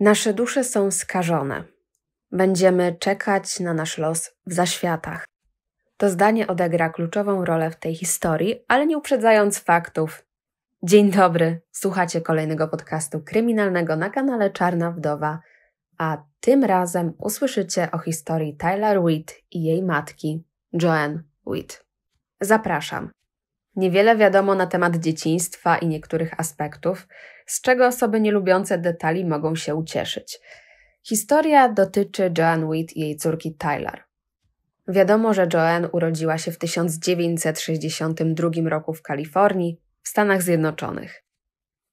Nasze dusze są skażone. Będziemy czekać na nasz los w zaświatach. To zdanie odegra kluczową rolę w tej historii, ale nie uprzedzając faktów. Dzień dobry, słuchacie kolejnego podcastu kryminalnego na kanale Czarna Wdowa, a tym razem usłyszycie o historii Tyler Wheat i jej matki, Joanne Witt. Zapraszam. Niewiele wiadomo na temat dzieciństwa i niektórych aspektów, z czego osoby nielubiące detali mogą się ucieszyć. Historia dotyczy Joanne Witt i jej córki Tyler. Wiadomo, że Joanne urodziła się w 1962 roku w Kalifornii, w Stanach Zjednoczonych.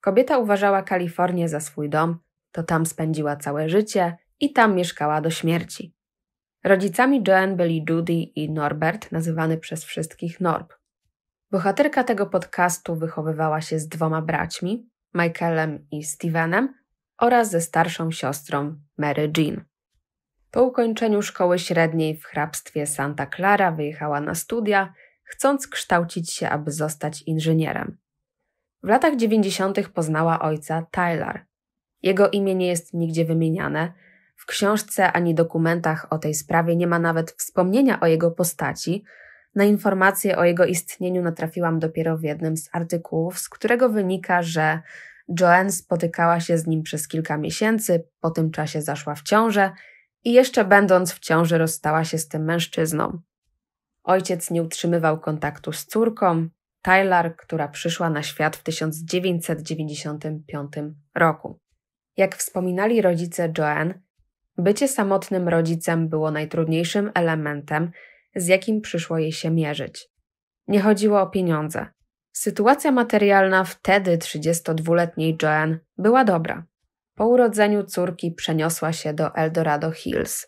Kobieta uważała Kalifornię za swój dom, to tam spędziła całe życie i tam mieszkała do śmierci. Rodzicami Joanne byli Judy i Norbert, nazywany przez wszystkich Norb. Bohaterka tego podcastu wychowywała się z dwoma braćmi, Michaelem i Stevenem, oraz ze starszą siostrą Mary Jean. Po ukończeniu szkoły średniej w hrabstwie Santa Clara wyjechała na studia, chcąc kształcić się, aby zostać inżynierem. W latach 90. poznała ojca Tyler. Jego imię nie jest nigdzie wymieniane. W książce ani dokumentach o tej sprawie nie ma nawet wspomnienia o jego postaci, na informacje o jego istnieniu natrafiłam dopiero w jednym z artykułów, z którego wynika, że Joanne spotykała się z nim przez kilka miesięcy, po tym czasie zaszła w ciążę i jeszcze będąc w ciąży rozstała się z tym mężczyzną. Ojciec nie utrzymywał kontaktu z córką, Tyler, która przyszła na świat w 1995 roku. Jak wspominali rodzice Joanne, bycie samotnym rodzicem było najtrudniejszym elementem, z jakim przyszło jej się mierzyć. Nie chodziło o pieniądze. Sytuacja materialna wtedy 32-letniej Joanne była dobra. Po urodzeniu córki przeniosła się do Eldorado Hills.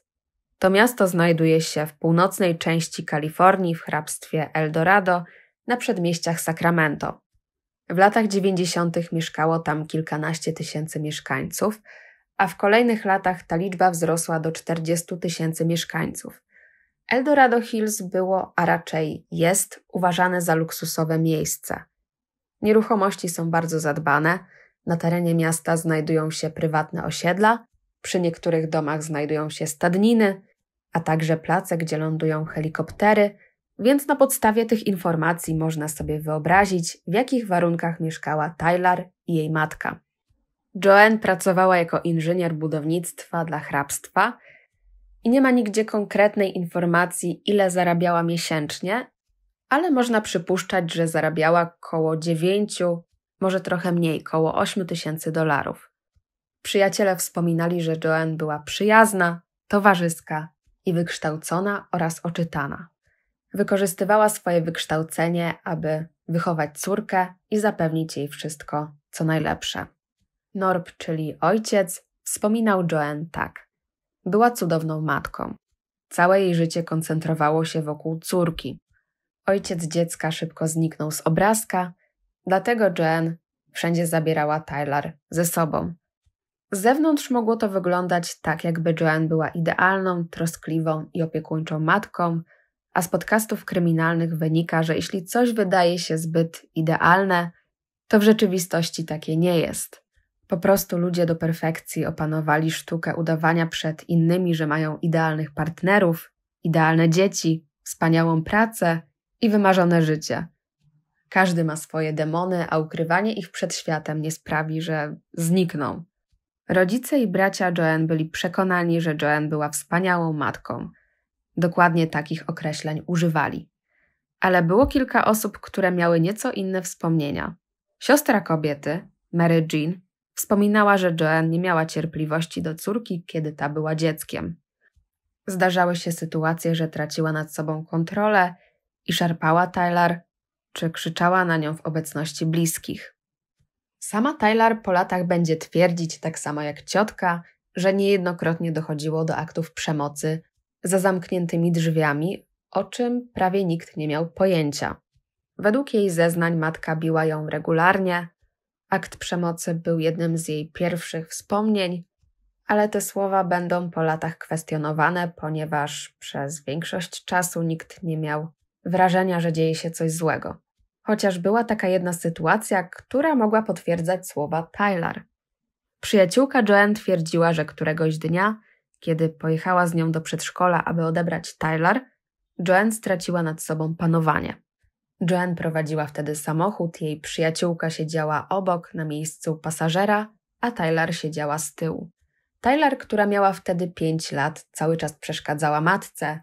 To miasto znajduje się w północnej części Kalifornii w hrabstwie Eldorado na przedmieściach Sacramento. W latach 90. mieszkało tam kilkanaście tysięcy mieszkańców, a w kolejnych latach ta liczba wzrosła do 40 tysięcy mieszkańców. Eldorado Hills było, a raczej jest, uważane za luksusowe miejsce. Nieruchomości są bardzo zadbane, na terenie miasta znajdują się prywatne osiedla, przy niektórych domach znajdują się stadniny, a także place, gdzie lądują helikoptery, więc na podstawie tych informacji można sobie wyobrazić, w jakich warunkach mieszkała Taylor i jej matka. Joanne pracowała jako inżynier budownictwa dla hrabstwa – i nie ma nigdzie konkretnej informacji, ile zarabiała miesięcznie, ale można przypuszczać, że zarabiała około 9, może trochę mniej, około 8 tysięcy dolarów. Przyjaciele wspominali, że Joanne była przyjazna, towarzyska i wykształcona oraz oczytana. Wykorzystywała swoje wykształcenie, aby wychować córkę i zapewnić jej wszystko, co najlepsze. Norb, czyli ojciec, wspominał Joanne tak. Była cudowną matką. Całe jej życie koncentrowało się wokół córki. Ojciec dziecka szybko zniknął z obrazka, dlatego Jen wszędzie zabierała Tyler ze sobą. Z zewnątrz mogło to wyglądać tak, jakby Joanne była idealną, troskliwą i opiekuńczą matką, a z podcastów kryminalnych wynika, że jeśli coś wydaje się zbyt idealne, to w rzeczywistości takie nie jest. Po prostu ludzie do perfekcji opanowali sztukę udawania przed innymi, że mają idealnych partnerów, idealne dzieci, wspaniałą pracę i wymarzone życie. Każdy ma swoje demony, a ukrywanie ich przed światem nie sprawi, że znikną. Rodzice i bracia Joan byli przekonani, że Joan była wspaniałą matką. Dokładnie takich określeń używali. Ale było kilka osób, które miały nieco inne wspomnienia. Siostra kobiety, Mary Jean, Wspominała, że Joanne nie miała cierpliwości do córki, kiedy ta była dzieckiem. Zdarzały się sytuacje, że traciła nad sobą kontrolę i szarpała Tyler, czy krzyczała na nią w obecności bliskich. Sama Tyler po latach będzie twierdzić, tak samo jak ciotka, że niejednokrotnie dochodziło do aktów przemocy za zamkniętymi drzwiami, o czym prawie nikt nie miał pojęcia. Według jej zeznań matka biła ją regularnie, Akt przemocy był jednym z jej pierwszych wspomnień, ale te słowa będą po latach kwestionowane, ponieważ przez większość czasu nikt nie miał wrażenia, że dzieje się coś złego. Chociaż była taka jedna sytuacja, która mogła potwierdzać słowa Tyler. Przyjaciółka Joanne twierdziła, że któregoś dnia, kiedy pojechała z nią do przedszkola, aby odebrać Tyler, Joanne straciła nad sobą panowanie. Joan prowadziła wtedy samochód, jej przyjaciółka siedziała obok na miejscu pasażera, a Tyler siedziała z tyłu. Tyler, która miała wtedy 5 lat, cały czas przeszkadzała matce.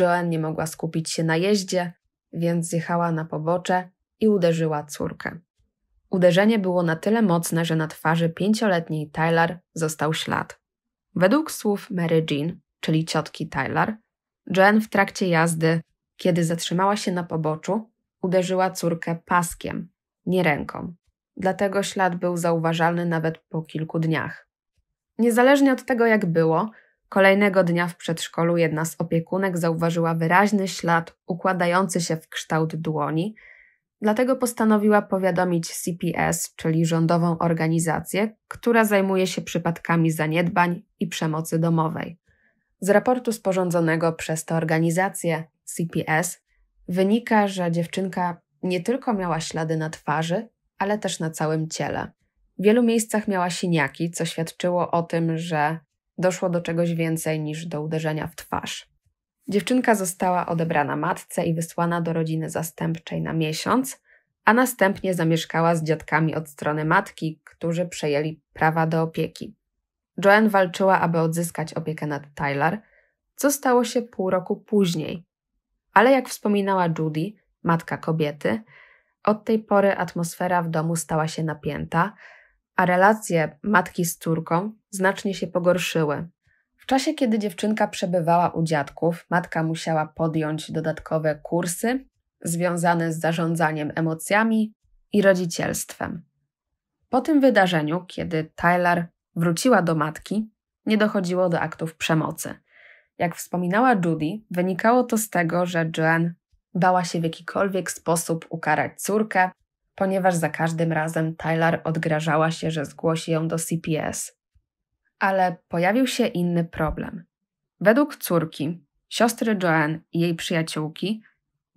Joan nie mogła skupić się na jeździe, więc zjechała na pobocze i uderzyła córkę. Uderzenie było na tyle mocne, że na twarzy pięcioletniej Tyler został ślad. Według słów Mary Jean, czyli ciotki Tyler, Joan w trakcie jazdy, kiedy zatrzymała się na poboczu, uderzyła córkę paskiem, nie ręką. Dlatego ślad był zauważalny nawet po kilku dniach. Niezależnie od tego, jak było, kolejnego dnia w przedszkolu jedna z opiekunek zauważyła wyraźny ślad układający się w kształt dłoni, dlatego postanowiła powiadomić CPS, czyli rządową organizację, która zajmuje się przypadkami zaniedbań i przemocy domowej. Z raportu sporządzonego przez tę organizację CPS Wynika, że dziewczynka nie tylko miała ślady na twarzy, ale też na całym ciele. W wielu miejscach miała siniaki, co świadczyło o tym, że doszło do czegoś więcej niż do uderzenia w twarz. Dziewczynka została odebrana matce i wysłana do rodziny zastępczej na miesiąc, a następnie zamieszkała z dziadkami od strony matki, którzy przejęli prawa do opieki. Joanne walczyła, aby odzyskać opiekę nad Tyler, co stało się pół roku później, ale jak wspominała Judy, matka kobiety, od tej pory atmosfera w domu stała się napięta, a relacje matki z córką znacznie się pogorszyły. W czasie, kiedy dziewczynka przebywała u dziadków, matka musiała podjąć dodatkowe kursy związane z zarządzaniem emocjami i rodzicielstwem. Po tym wydarzeniu, kiedy Tyler wróciła do matki, nie dochodziło do aktów przemocy. Jak wspominała Judy, wynikało to z tego, że Joanne bała się w jakikolwiek sposób ukarać córkę, ponieważ za każdym razem Tyler odgrażała się, że zgłosi ją do CPS. Ale pojawił się inny problem. Według córki, siostry Joanne i jej przyjaciółki,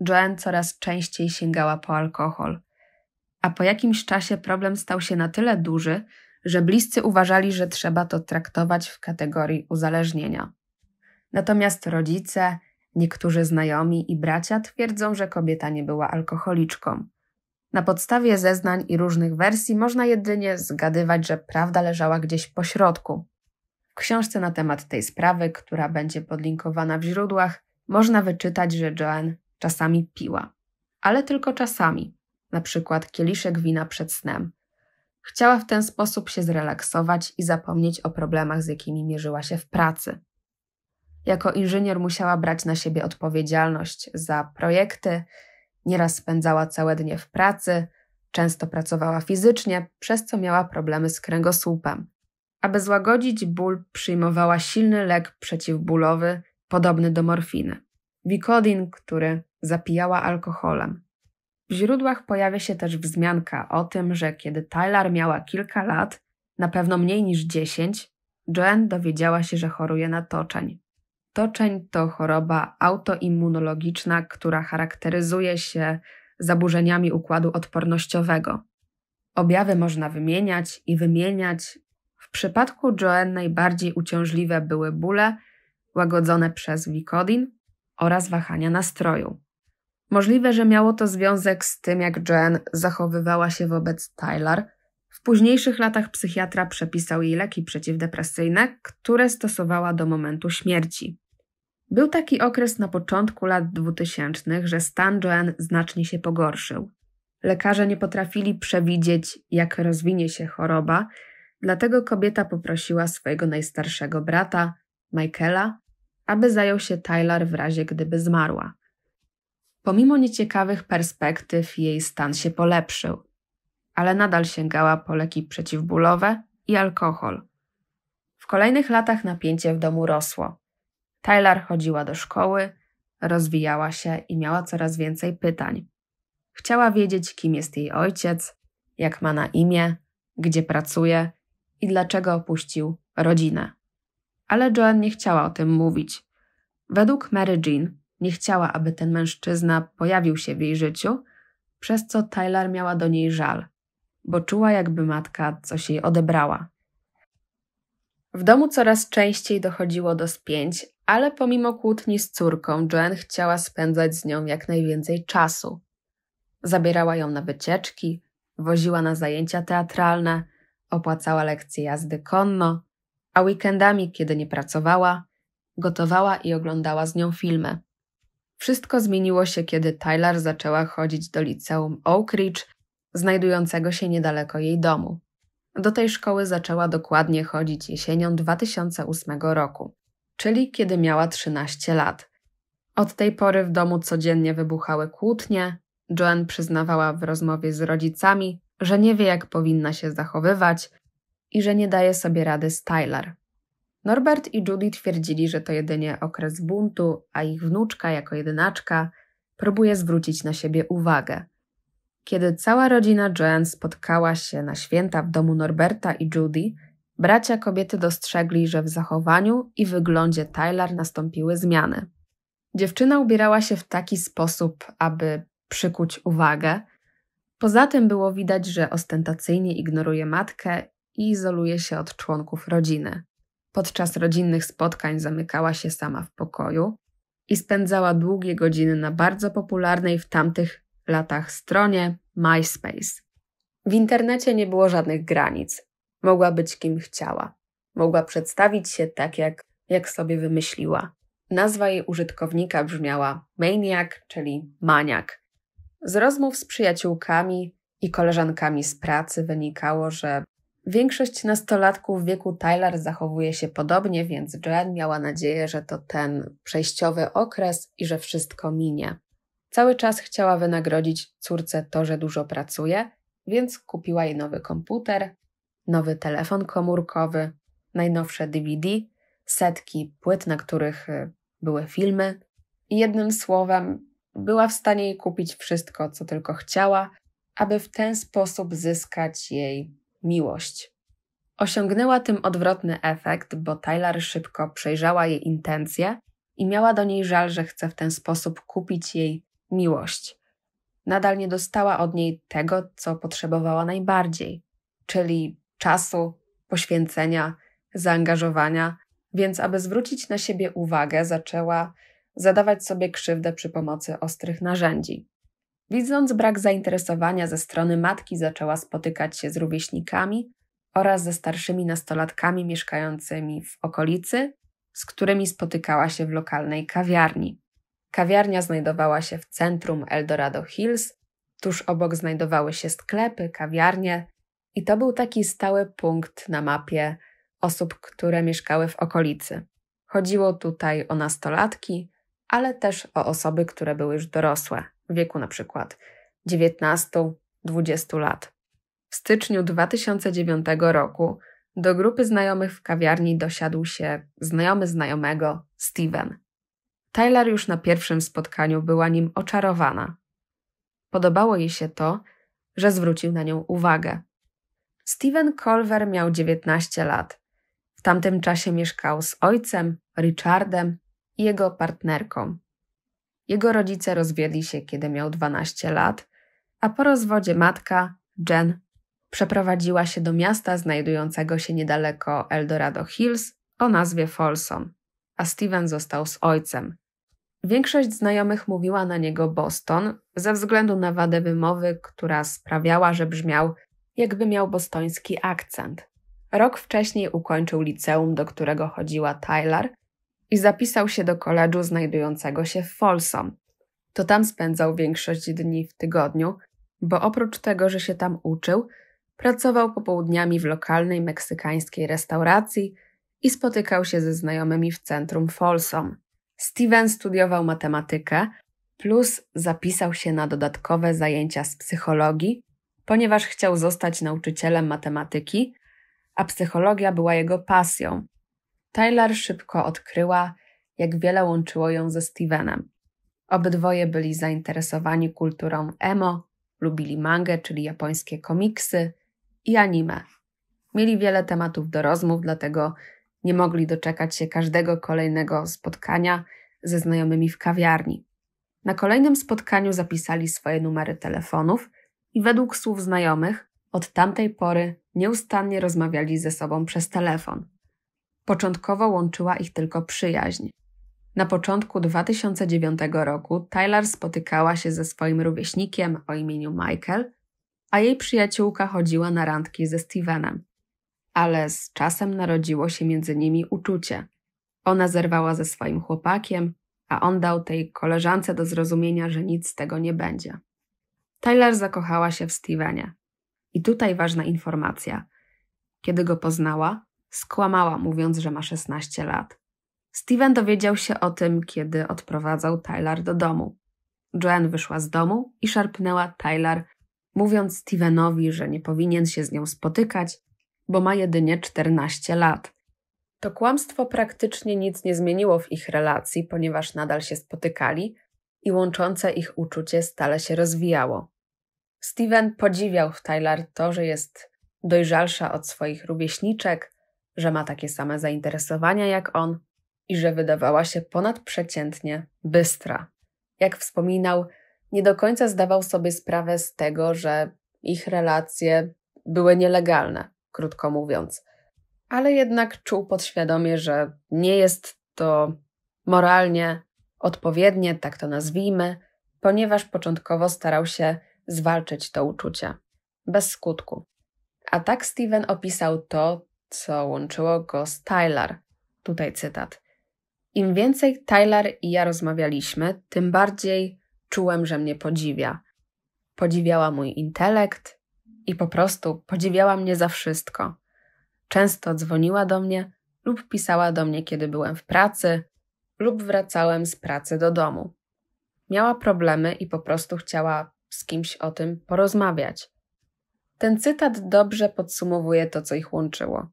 Joanne coraz częściej sięgała po alkohol. A po jakimś czasie problem stał się na tyle duży, że bliscy uważali, że trzeba to traktować w kategorii uzależnienia. Natomiast rodzice, niektórzy znajomi i bracia twierdzą, że kobieta nie była alkoholiczką. Na podstawie zeznań i różnych wersji można jedynie zgadywać, że prawda leżała gdzieś po środku. W książce na temat tej sprawy, która będzie podlinkowana w źródłach, można wyczytać, że Joanne czasami piła, ale tylko czasami, na przykład kieliszek wina przed snem. Chciała w ten sposób się zrelaksować i zapomnieć o problemach, z jakimi mierzyła się w pracy. Jako inżynier musiała brać na siebie odpowiedzialność za projekty, nieraz spędzała całe dnie w pracy, często pracowała fizycznie, przez co miała problemy z kręgosłupem. Aby złagodzić ból, przyjmowała silny lek przeciwbólowy, podobny do morfiny wikodin, który zapijała alkoholem. W źródłach pojawia się też wzmianka o tym, że kiedy Tyler miała kilka lat, na pewno mniej niż dziesięć, Joanne dowiedziała się, że choruje na toczeń. Toczeń to choroba autoimmunologiczna, która charakteryzuje się zaburzeniami układu odpornościowego. Objawy można wymieniać i wymieniać. W przypadku Joanne najbardziej uciążliwe były bóle łagodzone przez Vicodin oraz wahania nastroju. Możliwe, że miało to związek z tym, jak Joanne zachowywała się wobec Tyler. W późniejszych latach psychiatra przepisał jej leki przeciwdepresyjne, które stosowała do momentu śmierci. Był taki okres na początku lat 2000, że stan Joanne znacznie się pogorszył. Lekarze nie potrafili przewidzieć, jak rozwinie się choroba, dlatego kobieta poprosiła swojego najstarszego brata, Michaela, aby zajął się Tyler w razie gdyby zmarła. Pomimo nieciekawych perspektyw jej stan się polepszył, ale nadal sięgała po leki przeciwbólowe i alkohol. W kolejnych latach napięcie w domu rosło. Tyler chodziła do szkoły, rozwijała się i miała coraz więcej pytań. Chciała wiedzieć, kim jest jej ojciec, jak ma na imię, gdzie pracuje i dlaczego opuścił rodzinę. Ale Joan nie chciała o tym mówić. Według Mary Jean nie chciała, aby ten mężczyzna pojawił się w jej życiu, przez co Tyler miała do niej żal, bo czuła, jakby matka coś jej odebrała. W domu coraz częściej dochodziło do spięć, ale pomimo kłótni z córką, Joan chciała spędzać z nią jak najwięcej czasu. Zabierała ją na wycieczki, woziła na zajęcia teatralne, opłacała lekcje jazdy konno, a weekendami, kiedy nie pracowała, gotowała i oglądała z nią filmy. Wszystko zmieniło się, kiedy Tyler zaczęła chodzić do liceum Oak Ridge, znajdującego się niedaleko jej domu. Do tej szkoły zaczęła dokładnie chodzić jesienią 2008 roku czyli kiedy miała 13 lat. Od tej pory w domu codziennie wybuchały kłótnie. Joan przyznawała w rozmowie z rodzicami, że nie wie, jak powinna się zachowywać i że nie daje sobie rady z Tyler. Norbert i Judy twierdzili, że to jedynie okres buntu, a ich wnuczka jako jedynaczka próbuje zwrócić na siebie uwagę. Kiedy cała rodzina Joan spotkała się na święta w domu Norberta i Judy, Bracia kobiety dostrzegli, że w zachowaniu i wyglądzie Tyler nastąpiły zmiany. Dziewczyna ubierała się w taki sposób, aby przykuć uwagę. Poza tym było widać, że ostentacyjnie ignoruje matkę i izoluje się od członków rodziny. Podczas rodzinnych spotkań zamykała się sama w pokoju i spędzała długie godziny na bardzo popularnej w tamtych latach stronie MySpace. W internecie nie było żadnych granic, Mogła być kim chciała. Mogła przedstawić się tak, jak, jak sobie wymyśliła. Nazwa jej użytkownika brzmiała maniac, czyli maniak. Z rozmów z przyjaciółkami i koleżankami z pracy wynikało, że Większość nastolatków w wieku Tyler zachowuje się podobnie, więc Jen miała nadzieję, że to ten przejściowy okres i że wszystko minie. Cały czas chciała wynagrodzić córce to, że dużo pracuje, więc kupiła jej nowy komputer, nowy telefon komórkowy, najnowsze DVD, setki płyt, na których y, były filmy. Jednym słowem, była w stanie jej kupić wszystko, co tylko chciała, aby w ten sposób zyskać jej miłość. Osiągnęła tym odwrotny efekt, bo Tyler szybko przejrzała jej intencje i miała do niej żal, że chce w ten sposób kupić jej miłość. Nadal nie dostała od niej tego, co potrzebowała najbardziej, czyli czasu, poświęcenia, zaangażowania, więc aby zwrócić na siebie uwagę, zaczęła zadawać sobie krzywdę przy pomocy ostrych narzędzi. Widząc brak zainteresowania ze strony matki, zaczęła spotykać się z rówieśnikami oraz ze starszymi nastolatkami mieszkającymi w okolicy, z którymi spotykała się w lokalnej kawiarni. Kawiarnia znajdowała się w centrum Eldorado Hills, tuż obok znajdowały się sklepy, kawiarnie, i to był taki stały punkt na mapie osób, które mieszkały w okolicy. Chodziło tutaj o nastolatki, ale też o osoby, które były już dorosłe, w wieku na przykład 19-20 lat. W styczniu 2009 roku do grupy znajomych w kawiarni dosiadł się znajomy znajomego Steven. Tyler już na pierwszym spotkaniu była nim oczarowana. Podobało jej się to, że zwrócił na nią uwagę. Steven Colver miał 19 lat. W tamtym czasie mieszkał z ojcem, Richardem i jego partnerką. Jego rodzice rozwiedli się, kiedy miał 12 lat, a po rozwodzie matka, Jen, przeprowadziła się do miasta znajdującego się niedaleko Eldorado Hills o nazwie Folsom, a Steven został z ojcem. Większość znajomych mówiła na niego Boston ze względu na wadę wymowy, która sprawiała, że brzmiał jakby miał bostoński akcent. Rok wcześniej ukończył liceum, do którego chodziła Tyler i zapisał się do koledżu znajdującego się w Folsom. To tam spędzał większość dni w tygodniu, bo oprócz tego, że się tam uczył, pracował popołudniami w lokalnej meksykańskiej restauracji i spotykał się ze znajomymi w centrum Folsom. Steven studiował matematykę, plus zapisał się na dodatkowe zajęcia z psychologii ponieważ chciał zostać nauczycielem matematyki, a psychologia była jego pasją. Taylor szybko odkryła, jak wiele łączyło ją ze Stevenem. Obydwoje byli zainteresowani kulturą emo, lubili mangę, czyli japońskie komiksy i anime. Mieli wiele tematów do rozmów, dlatego nie mogli doczekać się każdego kolejnego spotkania ze znajomymi w kawiarni. Na kolejnym spotkaniu zapisali swoje numery telefonów i według słów znajomych od tamtej pory nieustannie rozmawiali ze sobą przez telefon. Początkowo łączyła ich tylko przyjaźń. Na początku 2009 roku Tyler spotykała się ze swoim rówieśnikiem o imieniu Michael, a jej przyjaciółka chodziła na randki ze Stevenem. Ale z czasem narodziło się między nimi uczucie. Ona zerwała ze swoim chłopakiem, a on dał tej koleżance do zrozumienia, że nic z tego nie będzie. Tyler zakochała się w Stevenie. I tutaj ważna informacja. Kiedy go poznała, skłamała mówiąc, że ma 16 lat. Steven dowiedział się o tym, kiedy odprowadzał Tyler do domu. Joanne wyszła z domu i szarpnęła Tyler, mówiąc Stevenowi, że nie powinien się z nią spotykać, bo ma jedynie 14 lat. To kłamstwo praktycznie nic nie zmieniło w ich relacji, ponieważ nadal się spotykali i łączące ich uczucie stale się rozwijało. Steven podziwiał w Tyler to, że jest dojrzalsza od swoich rówieśniczek, że ma takie same zainteresowania jak on i że wydawała się ponadprzeciętnie bystra. Jak wspominał, nie do końca zdawał sobie sprawę z tego, że ich relacje były nielegalne, krótko mówiąc. Ale jednak czuł podświadomie, że nie jest to moralnie odpowiednie, tak to nazwijmy, ponieważ początkowo starał się zwalczyć to uczucie. Bez skutku. A tak Steven opisał to, co łączyło go z Tyler. Tutaj cytat. Im więcej Tyler i ja rozmawialiśmy, tym bardziej czułem, że mnie podziwia. Podziwiała mój intelekt i po prostu podziwiała mnie za wszystko. Często dzwoniła do mnie lub pisała do mnie, kiedy byłem w pracy lub wracałem z pracy do domu. Miała problemy i po prostu chciała z kimś o tym porozmawiać. Ten cytat dobrze podsumowuje to, co ich łączyło.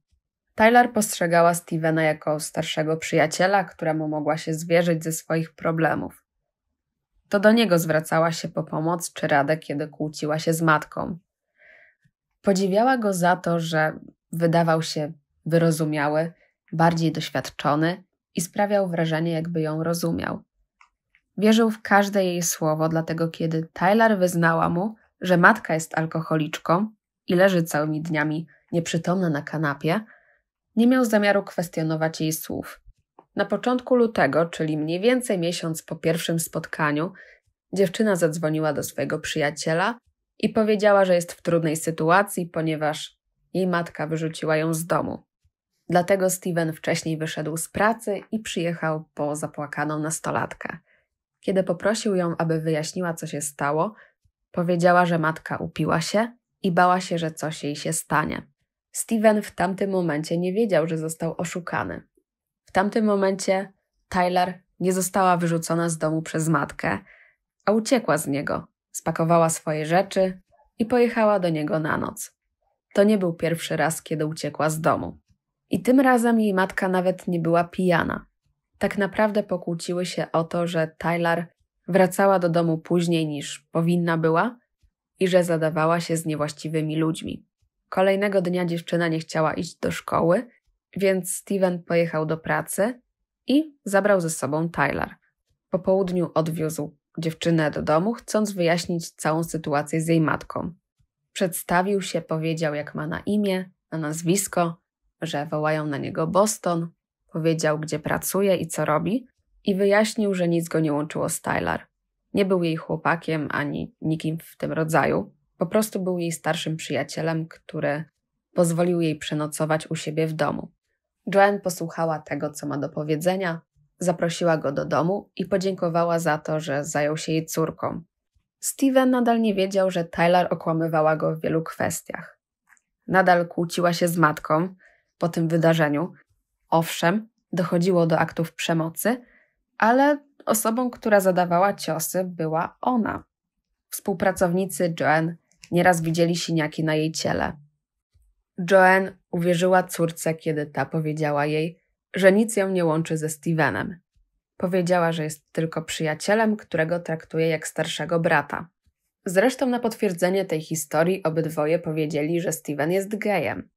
Tyler postrzegała Stevena jako starszego przyjaciela, któremu mogła się zwierzyć ze swoich problemów. To do niego zwracała się po pomoc czy radę, kiedy kłóciła się z matką. Podziwiała go za to, że wydawał się wyrozumiały, bardziej doświadczony i sprawiał wrażenie, jakby ją rozumiał. Wierzył w każde jej słowo, dlatego kiedy Tyler wyznała mu, że matka jest alkoholiczką i leży całymi dniami nieprzytomna na kanapie, nie miał zamiaru kwestionować jej słów. Na początku lutego, czyli mniej więcej miesiąc po pierwszym spotkaniu, dziewczyna zadzwoniła do swojego przyjaciela i powiedziała, że jest w trudnej sytuacji, ponieważ jej matka wyrzuciła ją z domu. Dlatego Steven wcześniej wyszedł z pracy i przyjechał po zapłakaną nastolatkę. Kiedy poprosił ją, aby wyjaśniła, co się stało, powiedziała, że matka upiła się i bała się, że coś jej się stanie. Steven w tamtym momencie nie wiedział, że został oszukany. W tamtym momencie Tyler nie została wyrzucona z domu przez matkę, a uciekła z niego, spakowała swoje rzeczy i pojechała do niego na noc. To nie był pierwszy raz, kiedy uciekła z domu. I tym razem jej matka nawet nie była pijana tak naprawdę pokłóciły się o to, że Tyler wracała do domu później niż powinna była i że zadawała się z niewłaściwymi ludźmi. Kolejnego dnia dziewczyna nie chciała iść do szkoły, więc Steven pojechał do pracy i zabrał ze sobą Tyler. Po południu odwiózł dziewczynę do domu, chcąc wyjaśnić całą sytuację z jej matką. Przedstawił się, powiedział, jak ma na imię, na nazwisko, że wołają na niego Boston, Powiedział, gdzie pracuje i co robi i wyjaśnił, że nic go nie łączyło z Tyler. Nie był jej chłopakiem ani nikim w tym rodzaju. Po prostu był jej starszym przyjacielem, który pozwolił jej przenocować u siebie w domu. Joanne posłuchała tego, co ma do powiedzenia, zaprosiła go do domu i podziękowała za to, że zajął się jej córką. Steven nadal nie wiedział, że Tyler okłamywała go w wielu kwestiach. Nadal kłóciła się z matką po tym wydarzeniu, Owszem, dochodziło do aktów przemocy, ale osobą, która zadawała ciosy, była ona. Współpracownicy Joanne nieraz widzieli siniaki na jej ciele. Joanne uwierzyła córce, kiedy ta powiedziała jej, że nic ją nie łączy ze Stevenem. Powiedziała, że jest tylko przyjacielem, którego traktuje jak starszego brata. Zresztą na potwierdzenie tej historii obydwoje powiedzieli, że Steven jest gejem.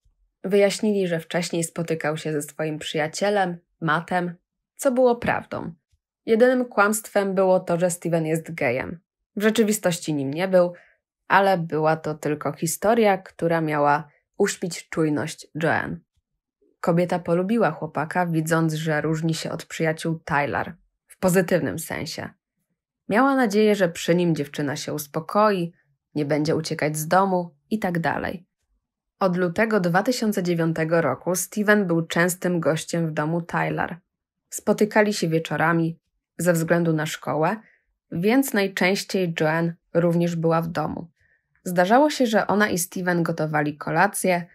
Wyjaśnili, że wcześniej spotykał się ze swoim przyjacielem, Matem, co było prawdą. Jedynym kłamstwem było to, że Steven jest gejem. W rzeczywistości nim nie był, ale była to tylko historia, która miała uśpić czujność Joanne. Kobieta polubiła chłopaka, widząc, że różni się od przyjaciół Tyler, w pozytywnym sensie. Miała nadzieję, że przy nim dziewczyna się uspokoi, nie będzie uciekać z domu i tak dalej. Od lutego 2009 roku Steven był częstym gościem w domu Tyler. Spotykali się wieczorami ze względu na szkołę, więc najczęściej Joanne również była w domu. Zdarzało się, że ona i Steven gotowali kolację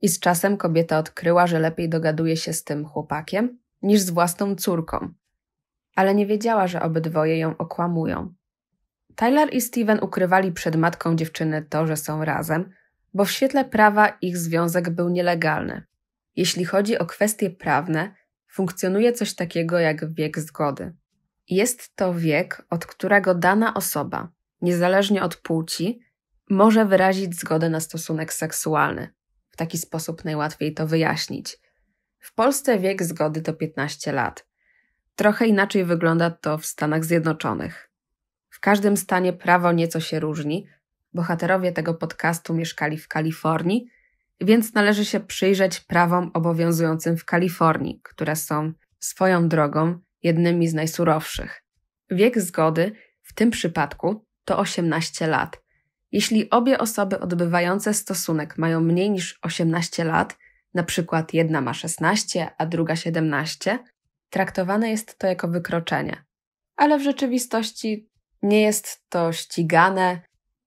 i z czasem kobieta odkryła, że lepiej dogaduje się z tym chłopakiem niż z własną córką. Ale nie wiedziała, że obydwoje ją okłamują. Tyler i Steven ukrywali przed matką dziewczyny to, że są razem – bo w świetle prawa ich związek był nielegalny. Jeśli chodzi o kwestie prawne, funkcjonuje coś takiego jak wiek zgody. Jest to wiek, od którego dana osoba, niezależnie od płci, może wyrazić zgodę na stosunek seksualny. W taki sposób najłatwiej to wyjaśnić. W Polsce wiek zgody to 15 lat. Trochę inaczej wygląda to w Stanach Zjednoczonych. W każdym stanie prawo nieco się różni, Bohaterowie tego podcastu mieszkali w Kalifornii, więc należy się przyjrzeć prawom obowiązującym w Kalifornii, które są swoją drogą jednymi z najsurowszych. Wiek zgody w tym przypadku to 18 lat. Jeśli obie osoby odbywające stosunek mają mniej niż 18 lat, na przykład jedna ma 16, a druga 17, traktowane jest to jako wykroczenie. Ale w rzeczywistości nie jest to ścigane,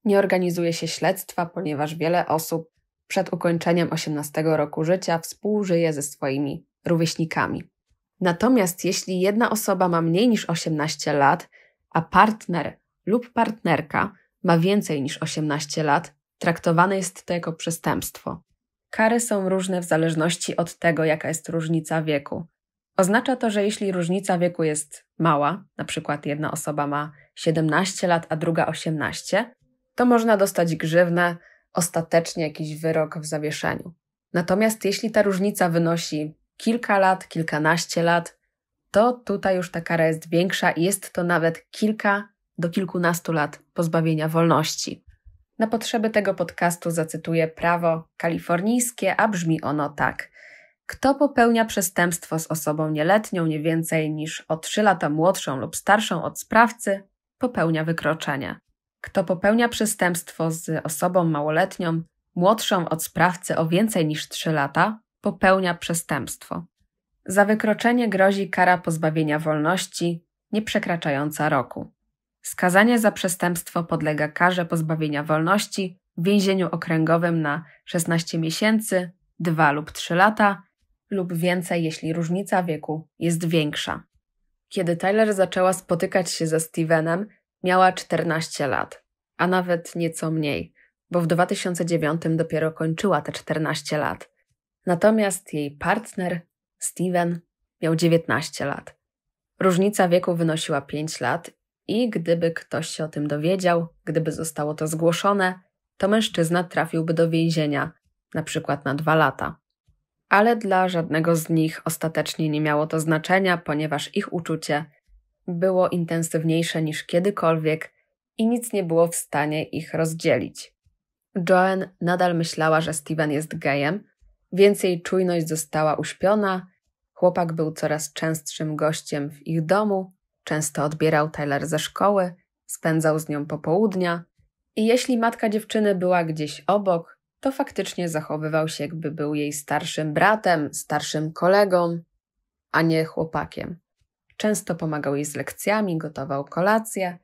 nie organizuje się śledztwa, ponieważ wiele osób przed ukończeniem 18 roku życia współżyje ze swoimi rówieśnikami. Natomiast jeśli jedna osoba ma mniej niż 18 lat, a partner lub partnerka ma więcej niż 18 lat, traktowane jest to jako przestępstwo. Kary są różne w zależności od tego, jaka jest różnica wieku. Oznacza to, że jeśli różnica wieku jest mała, na przykład jedna osoba ma 17 lat, a druga 18, to można dostać grzywnę, ostatecznie jakiś wyrok w zawieszeniu. Natomiast jeśli ta różnica wynosi kilka lat, kilkanaście lat, to tutaj już ta kara jest większa i jest to nawet kilka do kilkunastu lat pozbawienia wolności. Na potrzeby tego podcastu zacytuję prawo kalifornijskie, a brzmi ono tak. Kto popełnia przestępstwo z osobą nieletnią nie więcej niż o 3 lata młodszą lub starszą od sprawcy, popełnia wykroczenia. Kto popełnia przestępstwo z osobą małoletnią, młodszą od sprawcy o więcej niż 3 lata, popełnia przestępstwo. Za wykroczenie grozi kara pozbawienia wolności nie przekraczająca roku. Skazanie za przestępstwo podlega karze pozbawienia wolności w więzieniu okręgowym na 16 miesięcy, 2 lub 3 lata lub więcej, jeśli różnica wieku jest większa. Kiedy Tyler zaczęła spotykać się ze Stevenem, Miała 14 lat, a nawet nieco mniej, bo w 2009 dopiero kończyła te 14 lat. Natomiast jej partner, Steven, miał 19 lat. Różnica wieku wynosiła 5 lat i gdyby ktoś się o tym dowiedział, gdyby zostało to zgłoszone, to mężczyzna trafiłby do więzienia, na przykład na dwa lata. Ale dla żadnego z nich ostatecznie nie miało to znaczenia, ponieważ ich uczucie było intensywniejsze niż kiedykolwiek i nic nie było w stanie ich rozdzielić. Joan nadal myślała, że Steven jest gejem, więc jej czujność została uśpiona. Chłopak był coraz częstszym gościem w ich domu, często odbierał Tyler ze szkoły, spędzał z nią popołudnia i jeśli matka dziewczyny była gdzieś obok, to faktycznie zachowywał się, jakby był jej starszym bratem, starszym kolegą, a nie chłopakiem. Często pomagał jej z lekcjami, gotował kolację,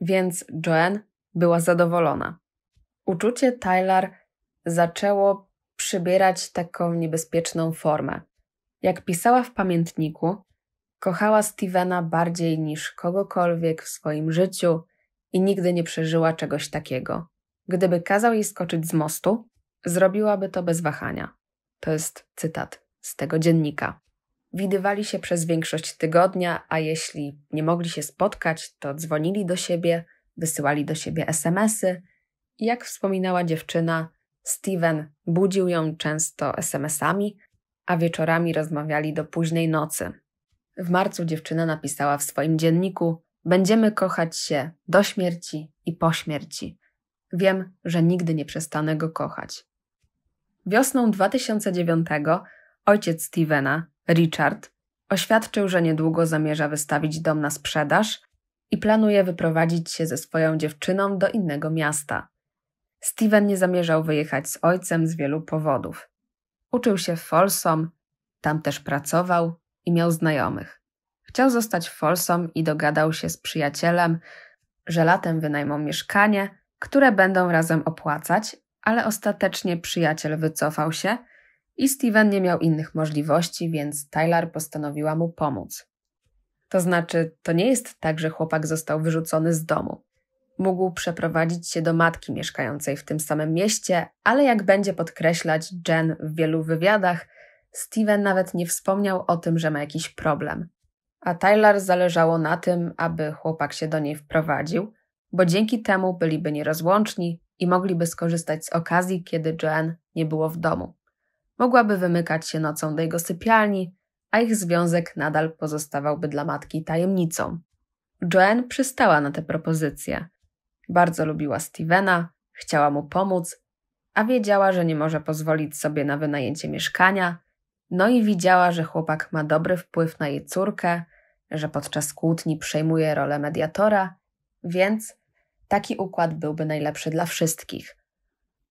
więc Joanne była zadowolona. Uczucie Tyler zaczęło przybierać taką niebezpieczną formę. Jak pisała w pamiętniku, kochała Stevena bardziej niż kogokolwiek w swoim życiu i nigdy nie przeżyła czegoś takiego. Gdyby kazał jej skoczyć z mostu, zrobiłaby to bez wahania. To jest cytat z tego dziennika. Widywali się przez większość tygodnia, a jeśli nie mogli się spotkać, to dzwonili do siebie, wysyłali do siebie SMS-y. Jak wspominała dziewczyna, Steven budził ją często SMS-ami, a wieczorami rozmawiali do późnej nocy. W marcu dziewczyna napisała w swoim dzienniku: Będziemy kochać się do śmierci i po śmierci. Wiem, że nigdy nie przestanę go kochać. Wiosną 2009 ojciec Stevena, Richard oświadczył, że niedługo zamierza wystawić dom na sprzedaż i planuje wyprowadzić się ze swoją dziewczyną do innego miasta. Steven nie zamierzał wyjechać z ojcem z wielu powodów. Uczył się w Folsom, tam też pracował i miał znajomych. Chciał zostać w Folsom i dogadał się z przyjacielem, że latem wynajmą mieszkanie, które będą razem opłacać, ale ostatecznie przyjaciel wycofał się – i Steven nie miał innych możliwości, więc Tyler postanowiła mu pomóc. To znaczy, to nie jest tak, że chłopak został wyrzucony z domu. Mógł przeprowadzić się do matki mieszkającej w tym samym mieście, ale jak będzie podkreślać Jen w wielu wywiadach, Steven nawet nie wspomniał o tym, że ma jakiś problem. A Tyler zależało na tym, aby chłopak się do niej wprowadził, bo dzięki temu byliby nierozłączni i mogliby skorzystać z okazji, kiedy Jen nie było w domu. Mogłaby wymykać się nocą do jego sypialni, a ich związek nadal pozostawałby dla matki tajemnicą. Joanne przystała na tę propozycję. Bardzo lubiła Stevena, chciała mu pomóc, a wiedziała, że nie może pozwolić sobie na wynajęcie mieszkania, no i widziała, że chłopak ma dobry wpływ na jej córkę, że podczas kłótni przejmuje rolę mediatora, więc taki układ byłby najlepszy dla wszystkich.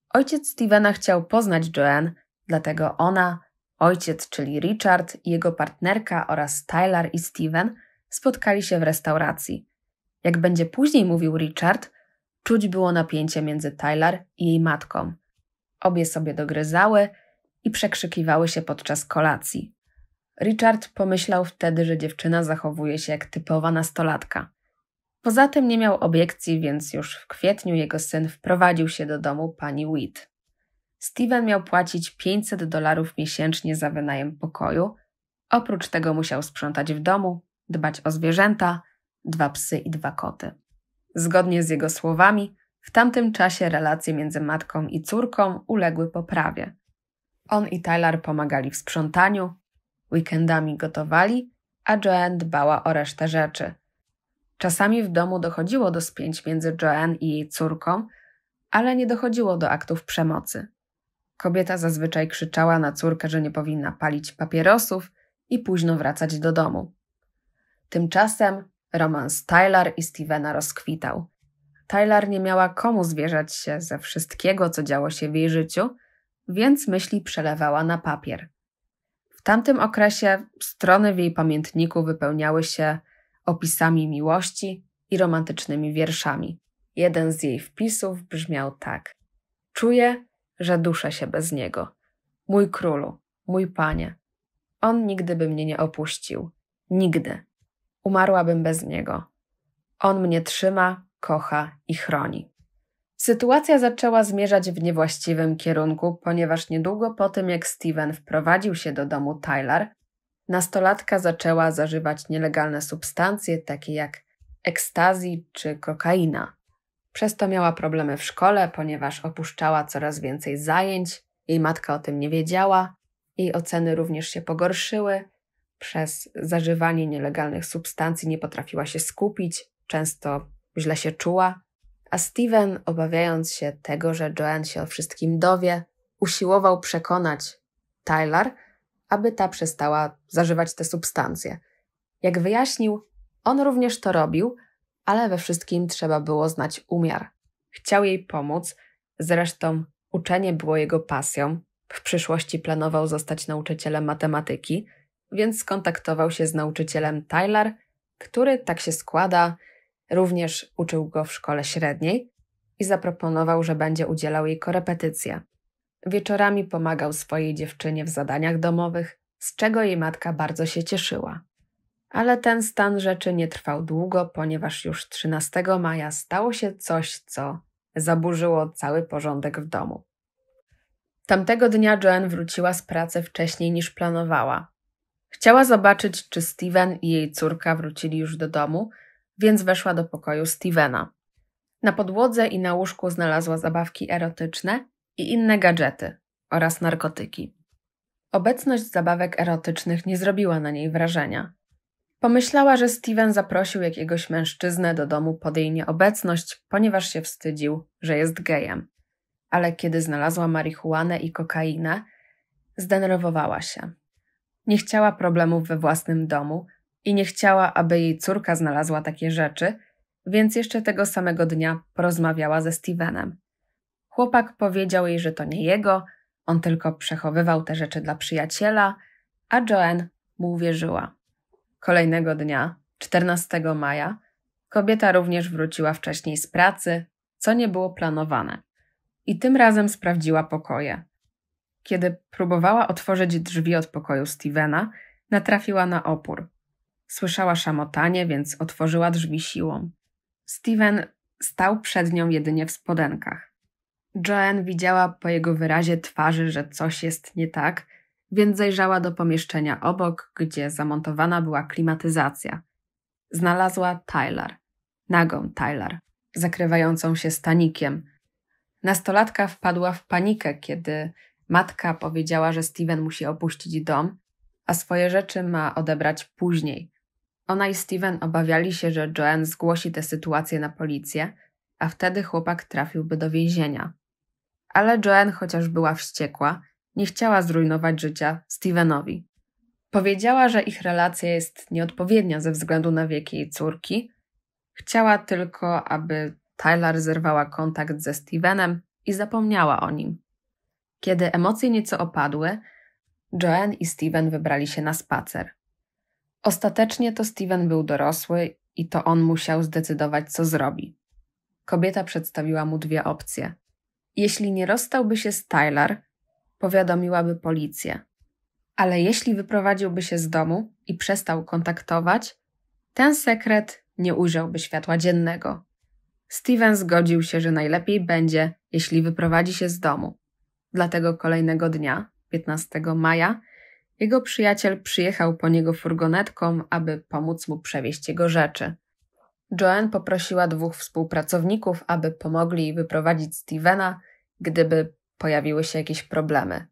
Ojciec Stevena chciał poznać Joanne, Dlatego ona, ojciec, czyli Richard, jego partnerka oraz Tyler i Steven spotkali się w restauracji. Jak będzie później mówił Richard, czuć było napięcie między Tyler i jej matką. Obie sobie dogryzały i przekrzykiwały się podczas kolacji. Richard pomyślał wtedy, że dziewczyna zachowuje się jak typowa nastolatka. Poza tym nie miał obiekcji, więc już w kwietniu jego syn wprowadził się do domu pani Witt. Steven miał płacić 500 dolarów miesięcznie za wynajem pokoju. Oprócz tego musiał sprzątać w domu, dbać o zwierzęta, dwa psy i dwa koty. Zgodnie z jego słowami, w tamtym czasie relacje między matką i córką uległy poprawie. On i Tyler pomagali w sprzątaniu, weekendami gotowali, a Joanne dbała o resztę rzeczy. Czasami w domu dochodziło do spięć między Joanne i jej córką, ale nie dochodziło do aktów przemocy. Kobieta zazwyczaj krzyczała na córkę, że nie powinna palić papierosów i późno wracać do domu. Tymczasem romans Tyler i Stevena rozkwitał. Tyler nie miała komu zwierzać się ze wszystkiego, co działo się w jej życiu, więc myśli przelewała na papier. W tamtym okresie strony w jej pamiętniku wypełniały się opisami miłości i romantycznymi wierszami. Jeden z jej wpisów brzmiał tak: Czuję, że duszę się bez niego. Mój królu, mój panie. On nigdy by mnie nie opuścił. Nigdy. Umarłabym bez niego. On mnie trzyma, kocha i chroni. Sytuacja zaczęła zmierzać w niewłaściwym kierunku, ponieważ niedługo po tym, jak Steven wprowadził się do domu Tyler, nastolatka zaczęła zażywać nielegalne substancje takie jak ekstazji czy kokaina. Przez to miała problemy w szkole, ponieważ opuszczała coraz więcej zajęć, jej matka o tym nie wiedziała, jej oceny również się pogorszyły. Przez zażywanie nielegalnych substancji nie potrafiła się skupić, często źle się czuła, a Steven, obawiając się tego, że Joanne się o wszystkim dowie, usiłował przekonać Tyler, aby ta przestała zażywać te substancje. Jak wyjaśnił, on również to robił, ale we wszystkim trzeba było znać umiar. Chciał jej pomóc, zresztą uczenie było jego pasją. W przyszłości planował zostać nauczycielem matematyki, więc skontaktował się z nauczycielem Tyler, który, tak się składa, również uczył go w szkole średniej i zaproponował, że będzie udzielał jej korepetycja. Wieczorami pomagał swojej dziewczynie w zadaniach domowych, z czego jej matka bardzo się cieszyła. Ale ten stan rzeczy nie trwał długo, ponieważ już 13 maja stało się coś, co zaburzyło cały porządek w domu. Tamtego dnia Joanne wróciła z pracy wcześniej niż planowała. Chciała zobaczyć, czy Steven i jej córka wrócili już do domu, więc weszła do pokoju Stevena. Na podłodze i na łóżku znalazła zabawki erotyczne i inne gadżety oraz narkotyki. Obecność zabawek erotycznych nie zrobiła na niej wrażenia. Pomyślała, że Steven zaprosił jakiegoś mężczyznę do domu pod jej nieobecność, ponieważ się wstydził, że jest gejem. Ale kiedy znalazła marihuanę i kokainę, zdenerwowała się. Nie chciała problemów we własnym domu i nie chciała, aby jej córka znalazła takie rzeczy, więc jeszcze tego samego dnia porozmawiała ze Stevenem. Chłopak powiedział jej, że to nie jego, on tylko przechowywał te rzeczy dla przyjaciela, a Joanne mu uwierzyła. Kolejnego dnia, 14 maja, kobieta również wróciła wcześniej z pracy, co nie było planowane. I tym razem sprawdziła pokoje. Kiedy próbowała otworzyć drzwi od pokoju Stevena, natrafiła na opór. Słyszała szamotanie, więc otworzyła drzwi siłą. Steven stał przed nią jedynie w spodenkach. Joanne widziała po jego wyrazie twarzy, że coś jest nie tak więc zajrzała do pomieszczenia obok, gdzie zamontowana była klimatyzacja. Znalazła Tyler, nagą Tyler, zakrywającą się stanikiem. Nastolatka wpadła w panikę, kiedy matka powiedziała, że Steven musi opuścić dom, a swoje rzeczy ma odebrać później. Ona i Steven obawiali się, że Joanne zgłosi tę sytuację na policję, a wtedy chłopak trafiłby do więzienia. Ale Joanne, chociaż była wściekła, nie chciała zrujnować życia Stevenowi. Powiedziała, że ich relacja jest nieodpowiednia ze względu na wiek jej córki. Chciała tylko, aby Tyler zerwała kontakt ze Stevenem i zapomniała o nim. Kiedy emocje nieco opadły, Joanne i Steven wybrali się na spacer. Ostatecznie to Steven był dorosły i to on musiał zdecydować, co zrobi. Kobieta przedstawiła mu dwie opcje. Jeśli nie rozstałby się z Tyler, powiadomiłaby policję. Ale jeśli wyprowadziłby się z domu i przestał kontaktować, ten sekret nie ujrzałby światła dziennego. Steven zgodził się, że najlepiej będzie, jeśli wyprowadzi się z domu. Dlatego kolejnego dnia, 15 maja, jego przyjaciel przyjechał po niego furgonetką, aby pomóc mu przewieźć jego rzeczy. Joanne poprosiła dwóch współpracowników, aby pomogli wyprowadzić Stevena, gdyby pojawiły się jakieś problemy.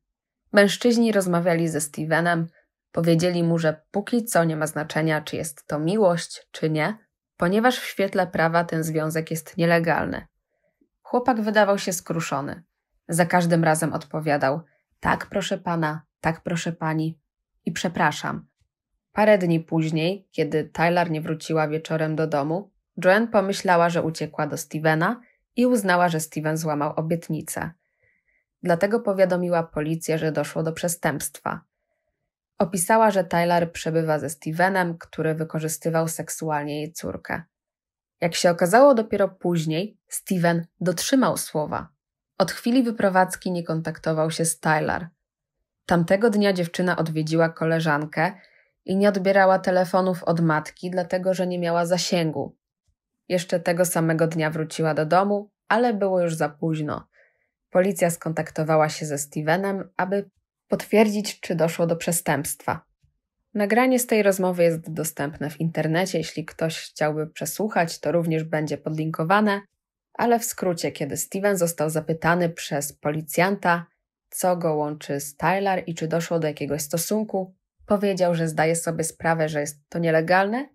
Mężczyźni rozmawiali ze Stevenem, powiedzieli mu, że póki co nie ma znaczenia, czy jest to miłość, czy nie, ponieważ w świetle prawa ten związek jest nielegalny. Chłopak wydawał się skruszony. Za każdym razem odpowiadał: Tak, proszę pana, tak, proszę pani i przepraszam. Parę dni później, kiedy Tyler nie wróciła wieczorem do domu, Joanne pomyślała, że uciekła do Stevena i uznała, że Steven złamał obietnicę dlatego powiadomiła policję, że doszło do przestępstwa. Opisała, że Tyler przebywa ze Stevenem, który wykorzystywał seksualnie jej córkę. Jak się okazało dopiero później, Steven dotrzymał słowa. Od chwili wyprowadzki nie kontaktował się z Tyler. Tamtego dnia dziewczyna odwiedziła koleżankę i nie odbierała telefonów od matki, dlatego że nie miała zasięgu. Jeszcze tego samego dnia wróciła do domu, ale było już za późno. Policja skontaktowała się ze Stevenem, aby potwierdzić, czy doszło do przestępstwa. Nagranie z tej rozmowy jest dostępne w internecie. Jeśli ktoś chciałby przesłuchać, to również będzie podlinkowane. Ale w skrócie, kiedy Steven został zapytany przez policjanta, co go łączy z Tyler i czy doszło do jakiegoś stosunku, powiedział, że zdaje sobie sprawę, że jest to nielegalne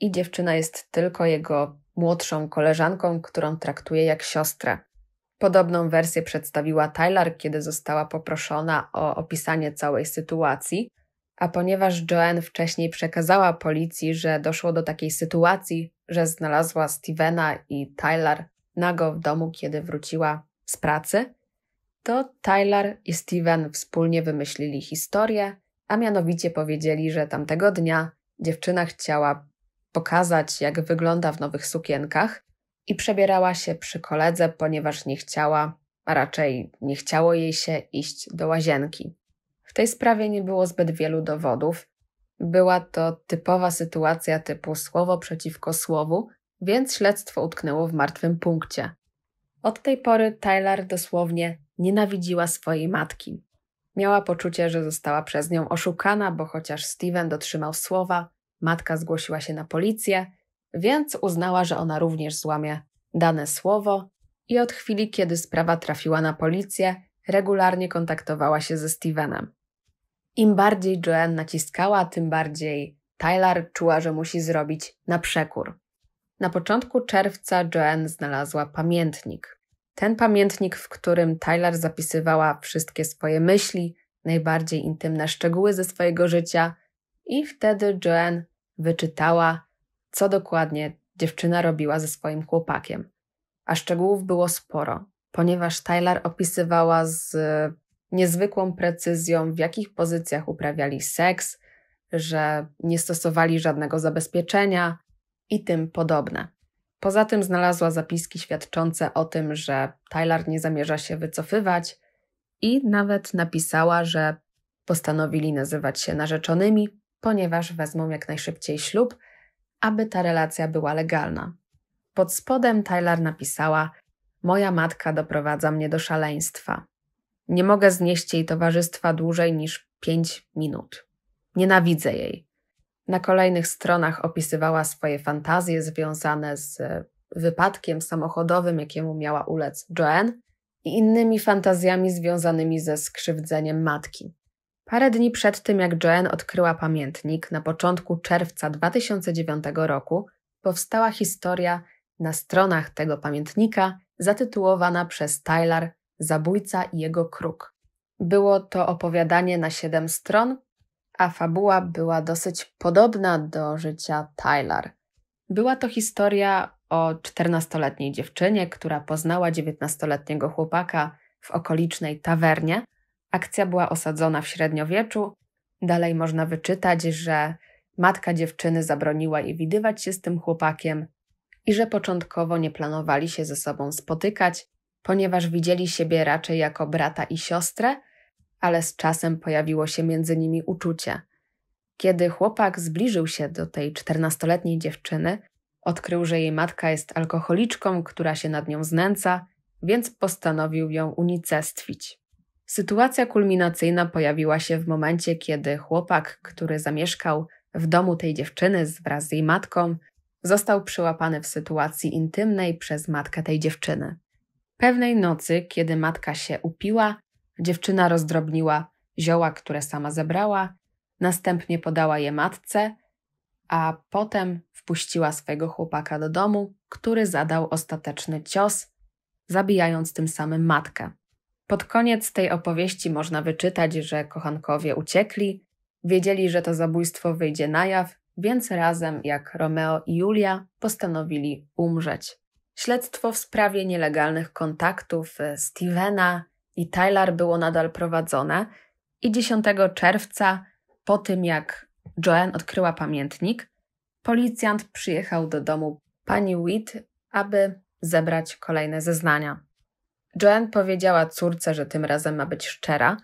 i dziewczyna jest tylko jego młodszą koleżanką, którą traktuje jak siostrę. Podobną wersję przedstawiła Tyler, kiedy została poproszona o opisanie całej sytuacji, a ponieważ Joanne wcześniej przekazała policji, że doszło do takiej sytuacji, że znalazła Stevena i Tyler nago w domu, kiedy wróciła z pracy, to Tyler i Steven wspólnie wymyślili historię, a mianowicie powiedzieli, że tamtego dnia dziewczyna chciała pokazać, jak wygląda w nowych sukienkach, i przebierała się przy koledze, ponieważ nie chciała, a raczej nie chciało jej się iść do łazienki. W tej sprawie nie było zbyt wielu dowodów. Była to typowa sytuacja typu słowo przeciwko słowu, więc śledztwo utknęło w martwym punkcie. Od tej pory Tyler dosłownie nienawidziła swojej matki. Miała poczucie, że została przez nią oszukana, bo chociaż Steven dotrzymał słowa, matka zgłosiła się na policję, więc uznała, że ona również złamie dane słowo i od chwili, kiedy sprawa trafiła na policję, regularnie kontaktowała się ze Stevenem. Im bardziej Joanne naciskała, tym bardziej Tyler czuła, że musi zrobić na przekór. Na początku czerwca Joanne znalazła pamiętnik. Ten pamiętnik, w którym Tyler zapisywała wszystkie swoje myśli, najbardziej intymne szczegóły ze swojego życia, i wtedy Joanne wyczytała co dokładnie dziewczyna robiła ze swoim chłopakiem. A szczegółów było sporo, ponieważ Tyler opisywała z e, niezwykłą precyzją, w jakich pozycjach uprawiali seks, że nie stosowali żadnego zabezpieczenia i tym podobne. Poza tym znalazła zapiski świadczące o tym, że Tyler nie zamierza się wycofywać i nawet napisała, że postanowili nazywać się narzeczonymi, ponieważ wezmą jak najszybciej ślub – aby ta relacja była legalna. Pod spodem Tyler napisała: Moja matka doprowadza mnie do szaleństwa. Nie mogę znieść jej towarzystwa dłużej niż pięć minut. Nienawidzę jej. Na kolejnych stronach opisywała swoje fantazje związane z e, wypadkiem samochodowym, jakiemu miała ulec Joanne i innymi fantazjami związanymi ze skrzywdzeniem matki. Parę dni przed tym, jak Joanne odkryła pamiętnik, na początku czerwca 2009 roku, powstała historia na stronach tego pamiętnika zatytułowana przez Tyler Zabójca i jego kruk. Było to opowiadanie na siedem stron, a fabuła była dosyć podobna do życia Tyler. Była to historia o 14-letniej dziewczynie, która poznała 19-letniego chłopaka w okolicznej tawernie Akcja była osadzona w średniowieczu. Dalej można wyczytać, że matka dziewczyny zabroniła jej widywać się z tym chłopakiem i że początkowo nie planowali się ze sobą spotykać, ponieważ widzieli siebie raczej jako brata i siostrę, ale z czasem pojawiło się między nimi uczucie. Kiedy chłopak zbliżył się do tej czternastoletniej dziewczyny, odkrył, że jej matka jest alkoholiczką, która się nad nią znęca, więc postanowił ją unicestwić. Sytuacja kulminacyjna pojawiła się w momencie, kiedy chłopak, który zamieszkał w domu tej dziewczyny wraz z jej matką, został przyłapany w sytuacji intymnej przez matkę tej dziewczyny. Pewnej nocy, kiedy matka się upiła, dziewczyna rozdrobniła zioła, które sama zebrała, następnie podała je matce, a potem wpuściła swojego chłopaka do domu, który zadał ostateczny cios, zabijając tym samym matkę. Pod koniec tej opowieści można wyczytać, że kochankowie uciekli, wiedzieli, że to zabójstwo wyjdzie na jaw, więc razem, jak Romeo i Julia, postanowili umrzeć. Śledztwo w sprawie nielegalnych kontaktów e, Stevena i Tyler było nadal prowadzone i 10 czerwca, po tym jak Joanne odkryła pamiętnik, policjant przyjechał do domu pani Witt, aby zebrać kolejne zeznania. Joanne powiedziała córce, że tym razem ma być szczera.